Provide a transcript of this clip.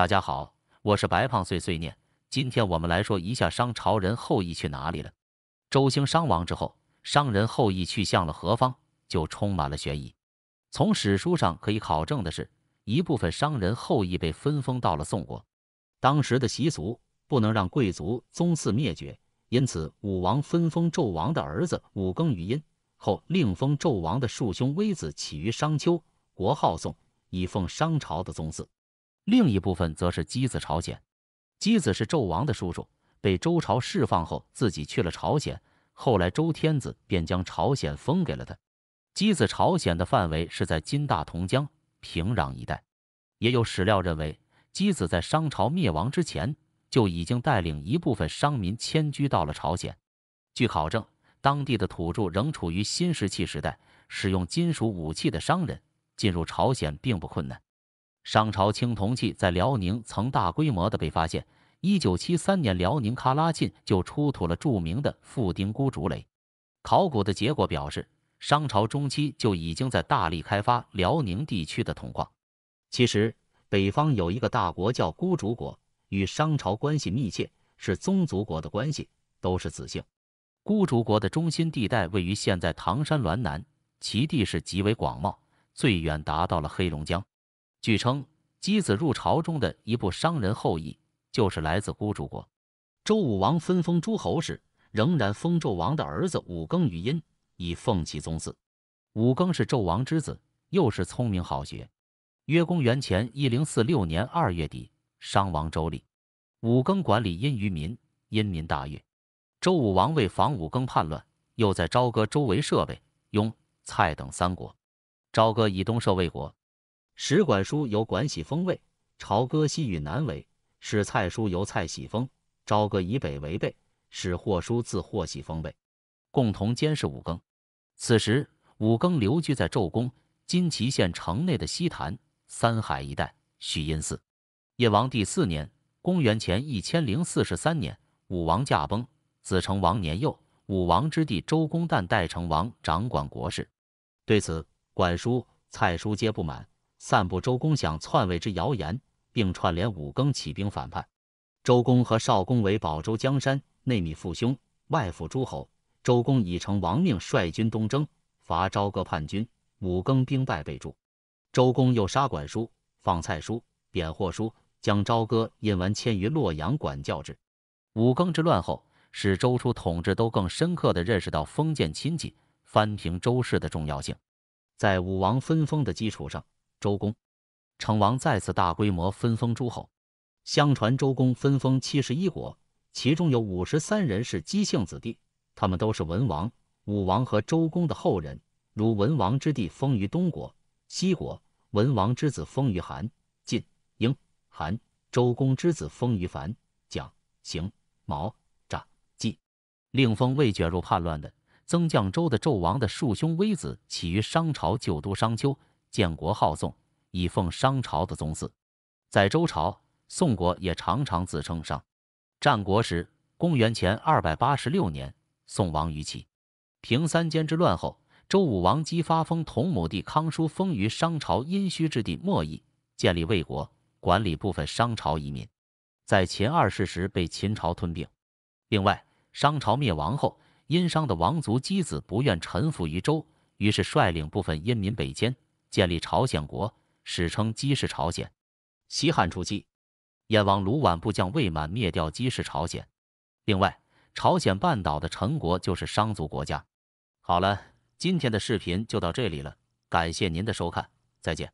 大家好，我是白胖碎碎念。今天我们来说一下商朝人后裔去哪里了。周兴商亡之后，商人后裔去向了何方，就充满了悬疑。从史书上可以考证的是，一部分商人后裔被分封到了宋国。当时的习俗不能让贵族宗嗣灭绝，因此武王分封纣王的儿子武庚于殷，后另封纣王的庶兄微子启于商丘，国号宋，以奉商朝的宗嗣。另一部分则是箕子朝鲜。箕子是纣王的叔叔，被周朝释放后，自己去了朝鲜。后来周天子便将朝鲜封给了他。箕子朝鲜的范围是在金大同江、平壤一带。也有史料认为，箕子在商朝灭亡之前就已经带领一部分商民迁居到了朝鲜。据考证，当地的土著仍处于新石器时代，使用金属武器的商人进入朝鲜并不困难。商朝青铜器在辽宁曾大规模的被发现。一九七三年，辽宁喀拉沁就出土了著名的富丁孤竹雷。考古的结果表示，商朝中期就已经在大力开发辽宁地区的铜矿。其实，北方有一个大国叫孤竹国，与商朝关系密切，是宗族国的关系，都是子姓。孤竹国的中心地带位于现在唐山滦南，其地势极为广袤，最远达到了黑龙江。据称，姬子入朝中的一部商人后裔就是来自孤竹国。周武王分封诸侯时，仍然封纣王的儿子武庚于殷，以奉其宗祀。武庚是纣王之子，又是聪明好学。约公元前一零四六年二月底，商王周立，武庚管理殷于民，殷民大悦。周武王为防武庚叛乱，又在朝歌周围设卫、雍、蔡等三国。朝歌以东设卫国。使管书由管喜封位，朝歌西与南为；使蔡叔由蔡喜封，朝歌以北为背；使霍书自霍喜封卫，共同监视武庚。此时，武庚留居在纣宫金祁县城内的西坛三海一带许阴寺。叶王第四年，公元前一千零四十三年，武王驾崩，子成王年幼，武王之弟周公旦代成王掌管国事。对此，管叔、蔡叔皆不满。散布周公想篡位之谣言，并串联五更起兵反叛。周公和少公为保周江山，内密父兄，外抚诸侯。周公已成王命，率军东征，伐朝歌叛军。五更兵败被诛。周公又杀管叔、放蔡叔、贬霍叔，将朝歌印完迁于洛阳，管教之。五更之乱后，使周初统治都更深刻地认识到封建亲戚、翻平周室的重要性，在武王分封的基础上。周公，成王再次大规模分封诸侯。相传周公分封七十一国，其中有五十三人是姬姓子弟，他们都是文王、武王和周公的后人。如文王之弟封于东国、西国；文王之子封于韩、晋、英、韩；周公之子封于樊、蒋、邢、毛、诈、纪。令封未卷入叛乱的曾将周的纣王的庶兄微子起于商朝旧都商丘。建国号宋，以奉商朝的宗祀。在周朝，宋国也常常自称商。战国时，公元前二百八十六年，宋亡于齐。平三监之乱后，周武王姬发封同母弟康叔封于商朝殷墟之地，莫邑，建立魏国，管理部分商朝遗民。在秦二世时被秦朝吞并。另外，商朝灭亡后，殷商的王族姬子不愿臣服于周，于是率领部分殷民北迁。建立朝鲜国，史称姬氏朝鲜。西汉初期，燕王卢绾部将魏满灭掉姬氏朝鲜。另外，朝鲜半岛的陈国就是商族国家。好了，今天的视频就到这里了，感谢您的收看，再见。